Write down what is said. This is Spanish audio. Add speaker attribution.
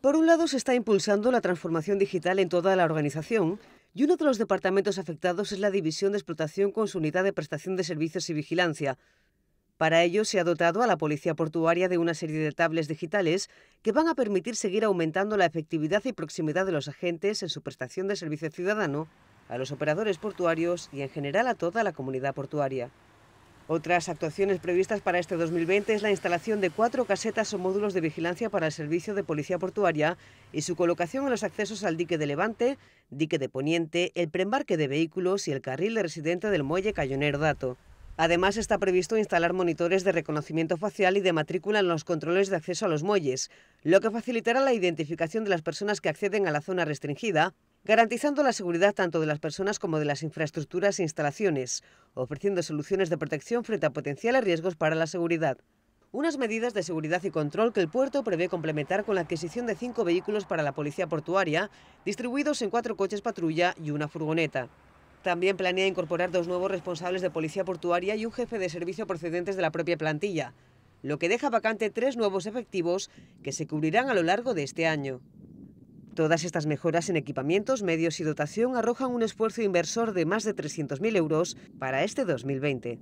Speaker 1: Por un lado, se está impulsando la transformación digital en toda la organización y uno de los departamentos afectados es la División de Explotación con su unidad de prestación de servicios y vigilancia. Para ello, se ha dotado a la Policía Portuaria de una serie de tablets digitales que van a permitir seguir aumentando la efectividad y proximidad de los agentes en su prestación de servicio ciudadano, a los operadores portuarios y en general a toda la comunidad portuaria. Otras actuaciones previstas para este 2020 es la instalación de cuatro casetas o módulos de vigilancia para el servicio de policía portuaria y su colocación en los accesos al dique de Levante, dique de Poniente, el preembarque de vehículos y el carril de residente del muelle Cayonero Dato. Además, está previsto instalar monitores de reconocimiento facial y de matrícula en los controles de acceso a los muelles, lo que facilitará la identificación de las personas que acceden a la zona restringida garantizando la seguridad tanto de las personas como de las infraestructuras e instalaciones, ofreciendo soluciones de protección frente a potenciales riesgos para la seguridad. Unas medidas de seguridad y control que el puerto prevé complementar con la adquisición de cinco vehículos para la policía portuaria, distribuidos en cuatro coches patrulla y una furgoneta. También planea incorporar dos nuevos responsables de policía portuaria y un jefe de servicio procedentes de la propia plantilla, lo que deja vacante tres nuevos efectivos que se cubrirán a lo largo de este año. Todas estas mejoras en equipamientos, medios y dotación arrojan un esfuerzo inversor de más de 300.000 euros para este 2020.